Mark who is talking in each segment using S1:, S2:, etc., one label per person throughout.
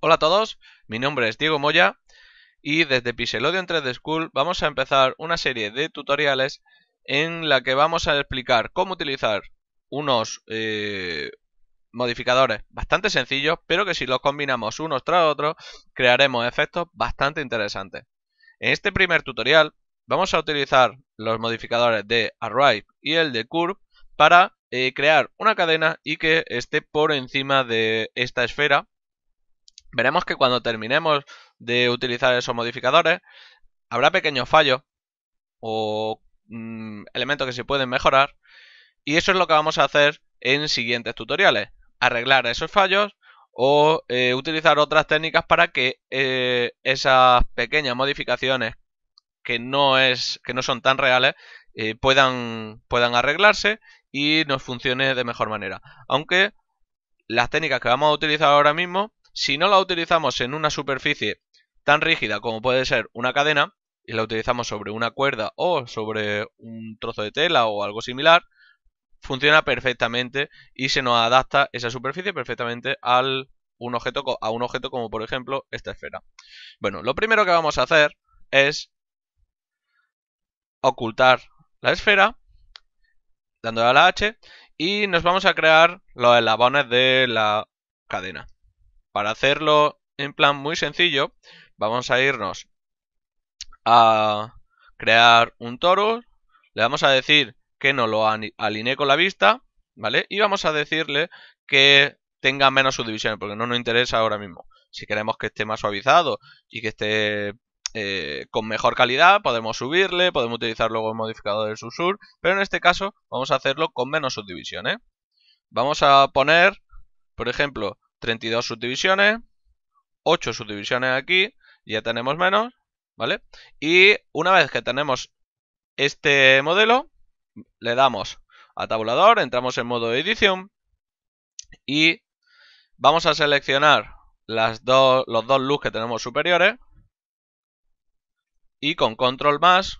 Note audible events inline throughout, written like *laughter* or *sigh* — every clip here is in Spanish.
S1: Hola a todos, mi nombre es Diego Moya y desde en 3D School vamos a empezar una serie de tutoriales en la que vamos a explicar cómo utilizar unos eh, modificadores bastante sencillos, pero que si los combinamos unos tras otros crearemos efectos bastante interesantes. En este primer tutorial vamos a utilizar los modificadores de Arrive y el de Curve para eh, crear una cadena y que esté por encima de esta esfera veremos que cuando terminemos de utilizar esos modificadores, habrá pequeños fallos o mm, elementos que se pueden mejorar. Y eso es lo que vamos a hacer en siguientes tutoriales. Arreglar esos fallos o eh, utilizar otras técnicas para que eh, esas pequeñas modificaciones que no, es, que no son tan reales eh, puedan, puedan arreglarse y nos funcione de mejor manera. Aunque las técnicas que vamos a utilizar ahora mismo si no la utilizamos en una superficie tan rígida como puede ser una cadena, y la utilizamos sobre una cuerda o sobre un trozo de tela o algo similar, funciona perfectamente y se nos adapta esa superficie perfectamente a un objeto como por ejemplo esta esfera. Bueno, lo primero que vamos a hacer es ocultar la esfera, dándole a la H, y nos vamos a crear los eslabones de la cadena. Para hacerlo en plan muy sencillo, vamos a irnos a crear un toro. Le vamos a decir que no lo alinee con la vista, ¿vale? Y vamos a decirle que tenga menos subdivisiones, porque no nos interesa ahora mismo. Si queremos que esté más suavizado y que esté eh, con mejor calidad, podemos subirle, podemos utilizar luego el modificador del susur, pero en este caso vamos a hacerlo con menos subdivisiones. Vamos a poner, por ejemplo, 32 subdivisiones, 8 subdivisiones aquí, ya tenemos menos, ¿vale? Y una vez que tenemos este modelo, le damos a tabulador, entramos en modo edición y vamos a seleccionar las los dos loops que tenemos superiores y con control más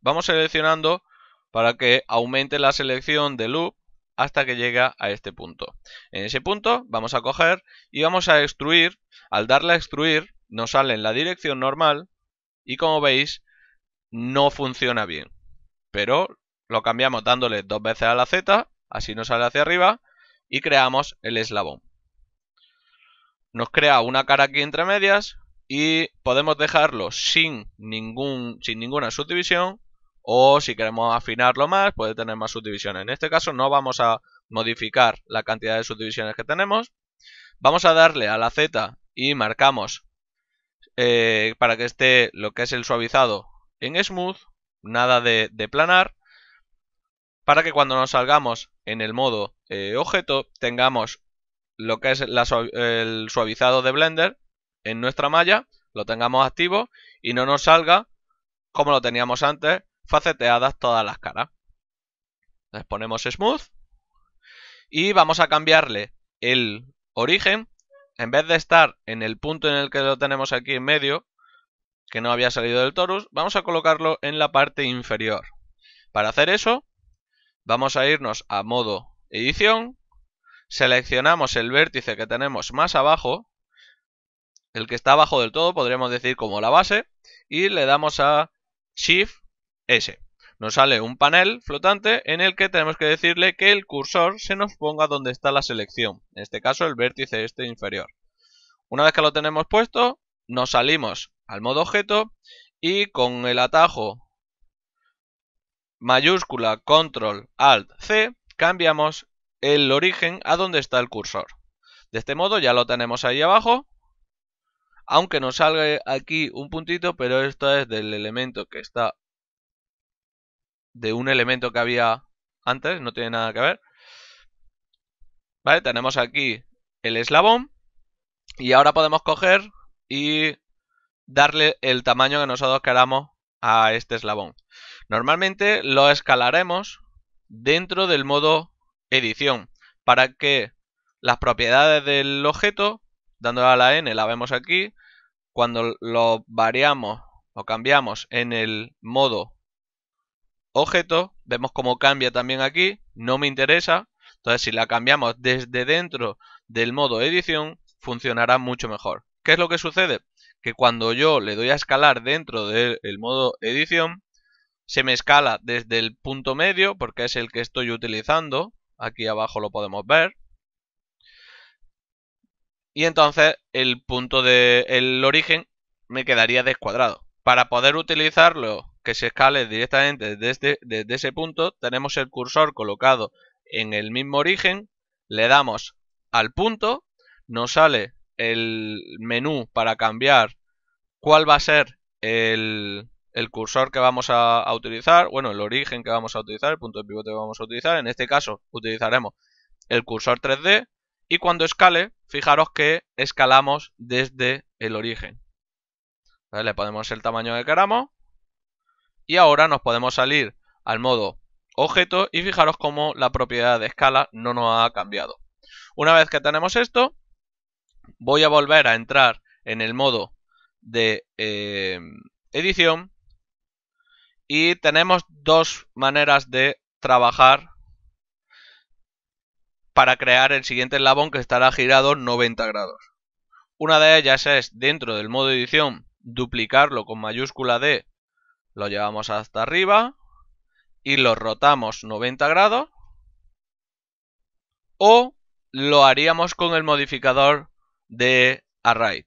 S1: vamos seleccionando para que aumente la selección de loop hasta que llega a este punto. En ese punto vamos a coger y vamos a extruir. Al darle a extruir nos sale en la dirección normal y como veis no funciona bien. Pero lo cambiamos dándole dos veces a la Z, así nos sale hacia arriba y creamos el eslabón. Nos crea una cara aquí entre medias y podemos dejarlo sin, ningún, sin ninguna subdivisión o si queremos afinarlo más, puede tener más subdivisiones. En este caso no vamos a modificar la cantidad de subdivisiones que tenemos. Vamos a darle a la Z y marcamos eh, para que esté lo que es el suavizado en smooth, nada de, planar, para que cuando nos salgamos en el modo eh, objeto tengamos lo que es el suavizado de Blender en nuestra malla, lo tengamos activo y no nos salga como lo teníamos antes, faceteadas todas las caras. Les ponemos smooth y vamos a cambiarle el origen. En vez de estar en el punto en el que lo tenemos aquí en medio, que no había salido del torus, vamos a colocarlo en la parte inferior. Para hacer eso, vamos a irnos a modo edición, seleccionamos el vértice que tenemos más abajo, el que está abajo del todo, podríamos decir como la base, y le damos a Shift nos sale un panel flotante en el que tenemos que decirle que el cursor se nos ponga donde está la selección, en este caso el vértice este inferior. Una vez que lo tenemos puesto, nos salimos al modo objeto y con el atajo mayúscula control alt C cambiamos el origen a donde está el cursor. De este modo ya lo tenemos ahí abajo, aunque nos salga aquí un puntito, pero esto es del elemento que está de un elemento que había antes, no tiene nada que ver. Vale, tenemos aquí el eslabón y ahora podemos coger y darle el tamaño que nosotros queramos a este eslabón. Normalmente lo escalaremos dentro del modo edición para que las propiedades del objeto, dándole a la n, la vemos aquí, cuando lo variamos o cambiamos en el modo Objeto vemos cómo cambia también aquí, no me interesa, entonces si la cambiamos desde dentro del modo edición, funcionará mucho mejor. ¿Qué es lo que sucede? Que cuando yo le doy a escalar dentro del modo edición, se me escala desde el punto medio, porque es el que estoy utilizando, aquí abajo lo podemos ver, y entonces el punto del el origen me quedaría descuadrado. Para poder utilizarlo que se escale directamente desde, ese punto. Tenemos el cursor colocado en el mismo origen. Le damos al punto. Nos sale el menú para cambiar cuál va a ser el, el cursor que vamos a, utilizar, bueno, el origen que vamos a utilizar, el punto de pivote que vamos a utilizar. En este caso utilizaremos el cursor 3D y cuando escale, fijaros que escalamos desde el origen. Le ponemos el tamaño que queramos y ahora nos podemos salir al modo objeto y fijaros cómo la propiedad de escala no nos ha cambiado. Una vez que tenemos esto, voy a volver a entrar en el modo de eh, edición y tenemos dos maneras de trabajar para crear el siguiente eslabón que estará girado 90 grados. Una de ellas es dentro del modo edición duplicarlo con mayúscula D lo llevamos hasta arriba y lo rotamos 90 grados o lo haríamos con el modificador de array.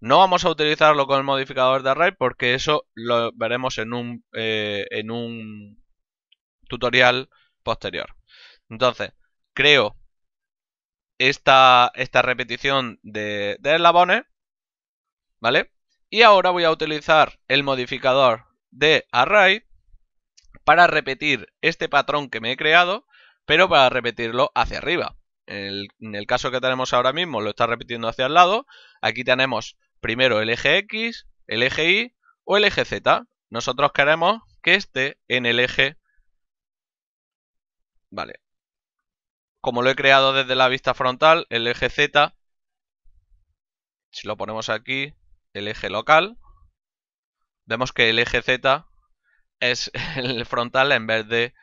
S1: No vamos a utilizarlo con el modificador de array porque eso lo veremos en un, eh, en un tutorial posterior. Entonces, creo esta, esta repetición de, de eslabones, ¿vale? Y ahora voy a utilizar el modificador de array para repetir este patrón que me he creado, pero para repetirlo hacia arriba. En el, caso que tenemos ahora mismo lo está repitiendo hacia el lado. Aquí tenemos primero el eje X, el eje Y o el eje Z. Nosotros queremos que esté en el eje... Vale. Como lo he creado desde la vista frontal, el eje Z, si lo ponemos aquí, el eje local, vemos que el eje Z es *laughs* el frontal en vez de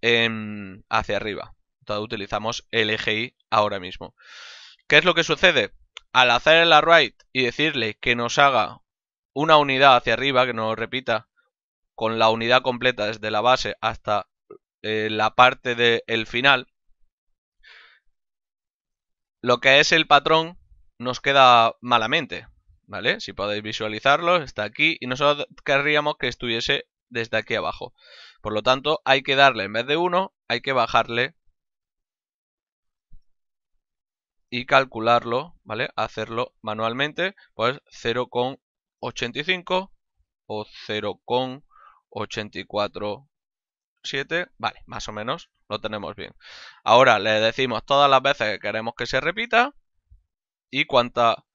S1: em, hacia arriba. Entonces utilizamos el eje Y ahora mismo. ¿Qué es lo que sucede? Al hacer el right y decirle que nos haga una unidad hacia arriba, que nos repita con la unidad completa desde la base hasta eh, la parte del final, lo que es el patrón nos queda malamente. ¿vale? Si podéis visualizarlo, está aquí y nosotros querríamos que estuviese desde aquí abajo. Por lo tanto, hay que darle en vez de 1, hay que bajarle y calcularlo, ¿vale? Hacerlo manualmente, pues 0,85 o 0,847, vale, más o menos lo tenemos bien. Ahora le decimos todas las veces que queremos que se repita y cuánta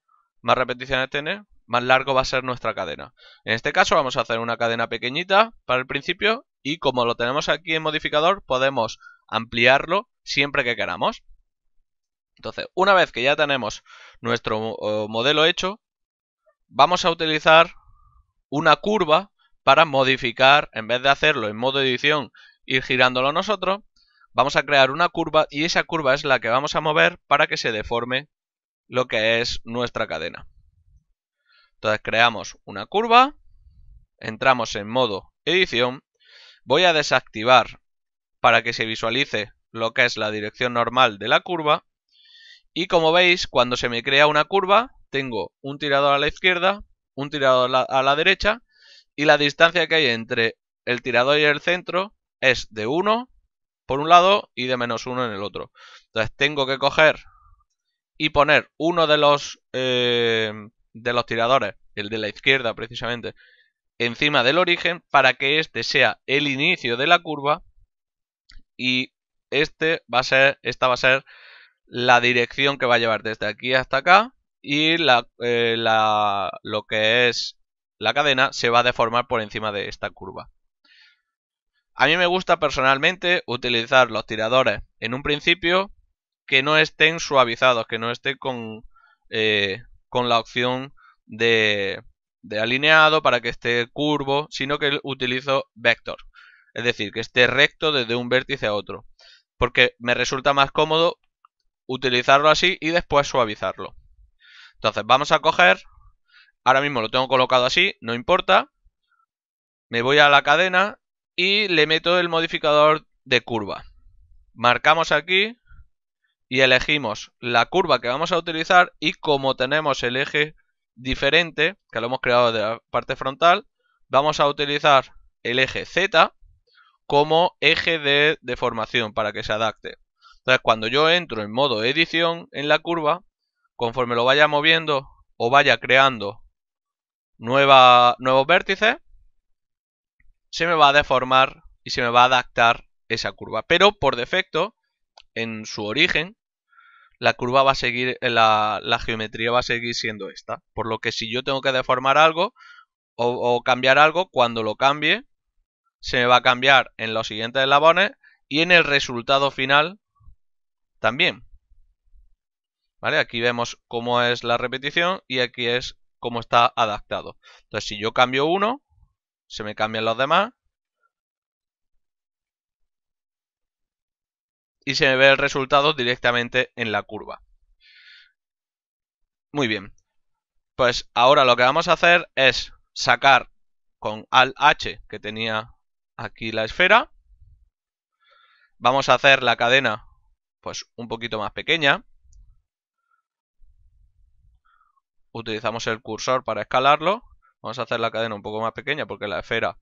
S1: más repeticiones tiene, más largo va a ser nuestra cadena. En este caso vamos a hacer una cadena pequeñita para el principio y como lo tenemos aquí en modificador podemos ampliarlo siempre que queramos. Entonces, una vez que ya tenemos nuestro eh, modelo hecho, vamos a utilizar una curva para modificar, en vez de hacerlo en modo edición, ir girándolo nosotros, vamos a crear una curva y esa curva es la que vamos a mover para que se deforme lo que es nuestra cadena. Entonces creamos una curva, entramos en modo edición, voy a desactivar para que se visualice lo que es la dirección normal de la curva y como veis cuando se me crea una curva tengo un tirador a la izquierda, un tirador a la derecha y la distancia que hay entre el tirador y el centro es de 1 por un lado y de menos 1 en el otro. Entonces tengo que coger y poner uno de los eh, de los tiradores, el de la izquierda precisamente, encima del origen para que este sea el inicio de la curva y este va a ser esta va a ser la dirección que va a llevar desde aquí hasta acá y la, eh, la, lo que es la cadena se va a deformar por encima de esta curva. A mí me gusta personalmente utilizar los tiradores en un principio que no estén suavizados, que no esté eh, con, la opción de, de alineado para que esté curvo, sino que utilizo vector, es decir, que esté recto desde un vértice a otro, porque me resulta más cómodo utilizarlo así y después suavizarlo. Entonces vamos a coger, ahora mismo lo tengo colocado así, no importa, me voy a la cadena y le meto el modificador de curva. Marcamos aquí y elegimos la curva que vamos a utilizar y como tenemos el eje diferente, que lo hemos creado de la parte frontal, vamos a utilizar el eje Z como eje de deformación para que se adapte. Entonces cuando yo entro en modo edición en la curva, conforme lo vaya moviendo o vaya creando nueva, nuevos vértices, se me va a deformar y se me va a adaptar esa curva. Pero por defecto en su origen, la curva va a seguir, eh, la, geometría va a seguir siendo esta. Por lo que si yo tengo que deformar algo o, cambiar algo, cuando lo cambie, se me va a cambiar en los siguientes labones y en el resultado final también. ¿Vale? Aquí vemos cómo es la repetición y aquí es cómo está adaptado. Entonces, si yo cambio uno, se me cambian los demás y se ve el resultado directamente en la curva. Muy bien. Pues ahora lo que vamos a hacer es sacar con al h que tenía aquí la esfera. Vamos a hacer la cadena pues un poquito más pequeña. Utilizamos el cursor para escalarlo. Vamos a hacer la cadena un poco más pequeña porque la esfera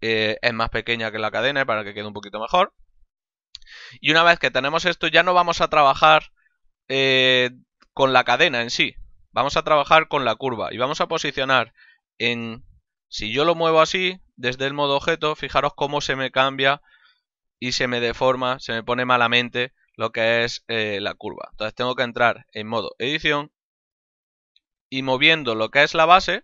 S1: eh, es más pequeña que la cadena para que quede un poquito mejor. Y una vez que tenemos esto, ya no vamos a trabajar eh, con la cadena en sí. Vamos a trabajar con la curva y vamos a posicionar en... Si yo lo muevo así, desde el modo objeto, fijaros cómo se me cambia y se me deforma, se me pone malamente lo que es eh, la curva. Entonces tengo que entrar en modo edición y moviendo lo que es la base,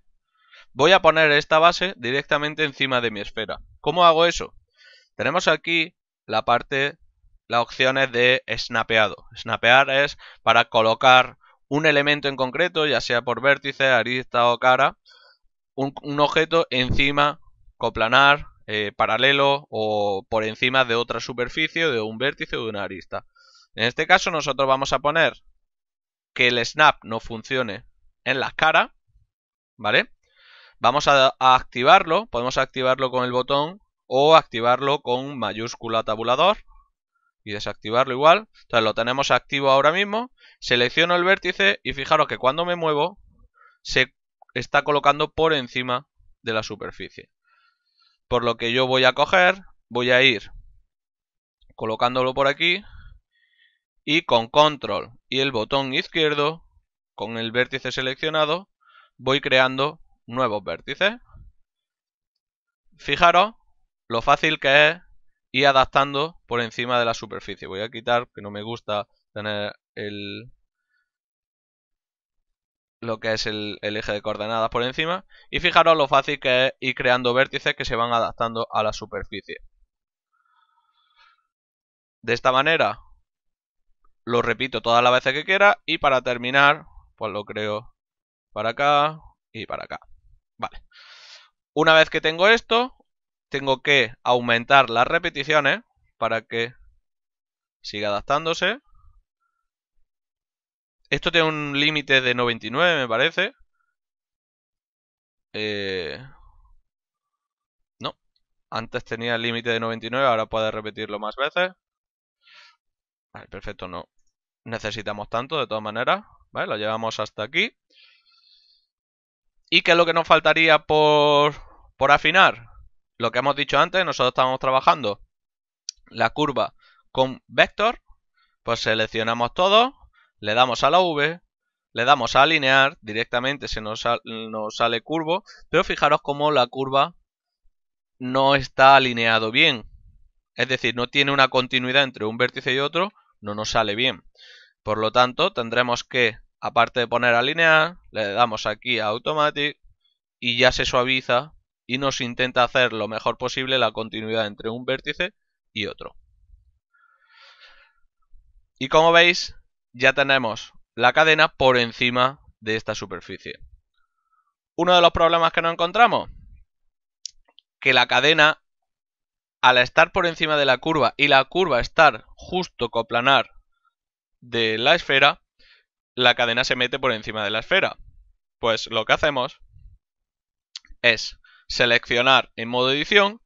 S1: voy a poner esta base directamente encima de mi esfera. ¿Cómo hago eso? Tenemos aquí la parte, las opciones de snapeado. Snapear es para colocar un elemento en concreto, ya sea por vértice, arista o cara, un, objeto encima, coplanar, eh, paralelo o por encima de otra superficie, de un vértice o de una arista. En este caso nosotros vamos a poner que el snap no funcione en las caras, ¿vale? Vamos a, activarlo, podemos activarlo con el botón o activarlo con mayúscula tabulador y desactivarlo igual. Entonces lo tenemos activo ahora mismo. Selecciono el vértice y fijaros que cuando me muevo se está colocando por encima de la superficie. Por lo que yo voy a coger, voy a ir colocándolo por aquí y con control y el botón izquierdo con el vértice seleccionado voy creando nuevos vértices. Fijaros lo fácil que es ir adaptando por encima de la superficie. Voy a quitar, que no me gusta tener el lo que es el, eje de coordenadas por encima. Y fijaros lo fácil que es ir creando vértices que se van adaptando a la superficie. De esta manera lo repito todas las veces que quiera y para terminar pues lo creo para acá y para acá. Vale. Una vez que tengo esto, tengo que aumentar las repeticiones para que siga adaptándose. Esto tiene un límite de 99, me parece. Eh, no. Antes tenía el límite de 99, ahora puede repetirlo más veces. Vale, perfecto, no necesitamos tanto de todas maneras. Vale, lo llevamos hasta aquí. ¿Y qué es lo que nos faltaría por, por afinar? Lo que hemos dicho antes, nosotros estábamos trabajando la curva con vector, pues seleccionamos todo, le damos a la V, le damos a alinear, directamente se nos, nos sale curvo, pero fijaros cómo la curva no está alineado bien. Es decir, no tiene una continuidad entre un vértice y otro, no nos sale bien. Por lo tanto, tendremos que aparte de poner a le damos aquí a automatic y ya se suaviza y nos intenta hacer lo mejor posible la continuidad entre un vértice y otro. Y como veis, ya tenemos la cadena por encima de esta superficie. Uno de los problemas que nos encontramos, que la cadena, al estar por encima de la curva y la curva estar justo coplanar de la esfera, la cadena se mete por encima de la esfera. Pues lo que hacemos es seleccionar en modo edición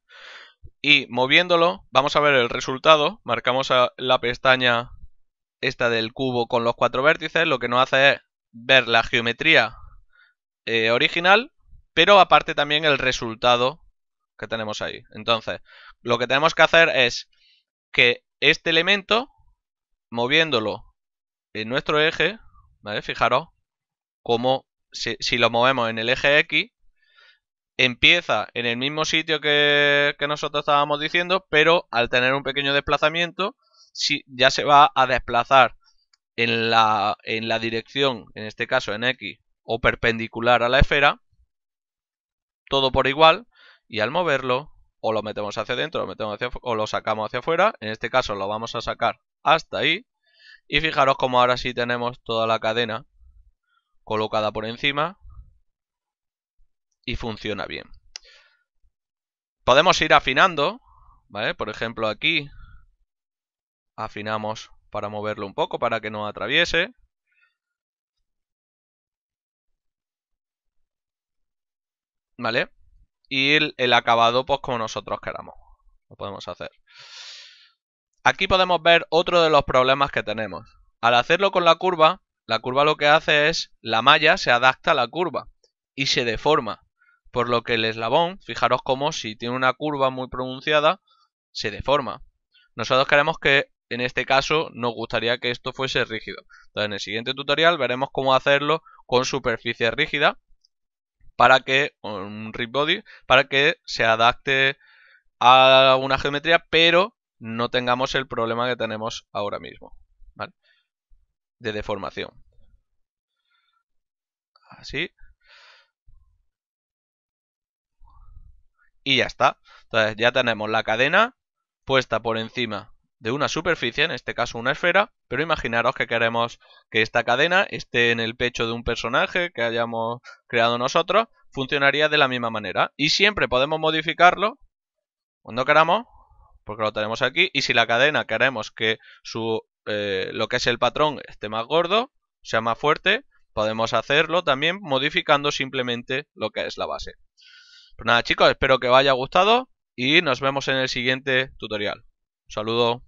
S1: y moviéndolo vamos a ver el resultado. Marcamos la pestaña esta del cubo con los cuatro vértices. Lo que nos hace es ver la geometría eh, original, pero aparte también el resultado que tenemos ahí. Entonces, lo que tenemos que hacer es que este elemento, moviéndolo en nuestro eje, ¿Vale? Fijaros cómo si, lo movemos en el eje X, empieza en el mismo sitio que, nosotros estábamos diciendo, pero al tener un pequeño desplazamiento, si, ya se va a desplazar en la, en la dirección, en este caso en X, o perpendicular a la esfera, todo por igual, y al moverlo, o lo metemos hacia adentro, lo metemos hacia, o lo sacamos hacia afuera, en este caso lo vamos a sacar hasta ahí, y fijaros como ahora sí tenemos toda la cadena colocada por encima y funciona bien. Podemos ir afinando, ¿vale? Por ejemplo aquí afinamos para moverlo un poco, para que no atraviese. ¿Vale? Y el, el acabado pues como nosotros queramos. Lo podemos hacer. Aquí podemos ver otro de los problemas que tenemos. Al hacerlo con la curva, la curva lo que hace es la malla se adapta a la curva y se deforma. Por lo que el eslabón, fijaros cómo si tiene una curva muy pronunciada, se deforma. Nosotros queremos que en este caso nos gustaría que esto fuese rígido. Entonces en el siguiente tutorial veremos cómo hacerlo con superficie rígida para que un rip body para que se adapte a una geometría, pero no tengamos el problema que tenemos ahora mismo, De deformación. Así. Y ya está. Entonces ya tenemos la cadena puesta por encima de una superficie, en este caso una esfera, pero imaginaros que queremos que esta cadena esté en el pecho de un personaje que hayamos creado nosotros, funcionaría de la misma manera. Y siempre podemos modificarlo cuando queramos porque lo tenemos aquí. Y si la cadena queremos que su, eh, lo que es el patrón esté más gordo, sea más fuerte, podemos hacerlo también modificando simplemente lo que es la base. Pues nada chicos, espero que os haya gustado y nos vemos en el siguiente tutorial. saludo.